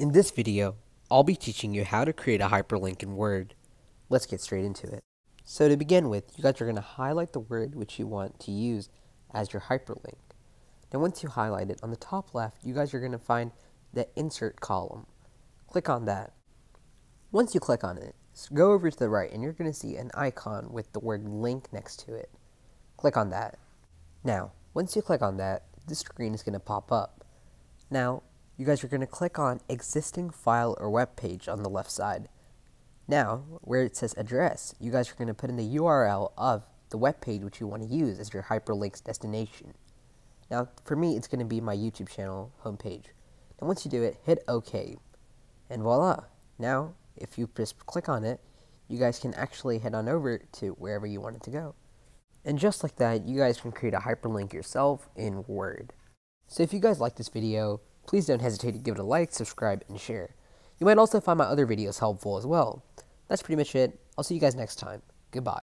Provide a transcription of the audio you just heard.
In this video, I'll be teaching you how to create a hyperlink in Word. Let's get straight into it. So to begin with, you guys are going to highlight the word which you want to use as your hyperlink. Now once you highlight it, on the top left, you guys are going to find the insert column. Click on that. Once you click on it, go over to the right and you're going to see an icon with the word link next to it. Click on that. Now, once you click on that, the screen is going to pop up. Now, you guys are going to click on existing file or web page on the left side. Now, where it says address, you guys are going to put in the URL of the web page which you want to use as your hyperlink's destination. Now, for me, it's going to be my YouTube channel homepage. Now, once you do it, hit OK, and voila. Now, if you just click on it, you guys can actually head on over to wherever you want it to go. And just like that, you guys can create a hyperlink yourself in Word. So if you guys like this video, Please don't hesitate to give it a like, subscribe, and share. You might also find my other videos helpful as well. That's pretty much it. I'll see you guys next time. Goodbye.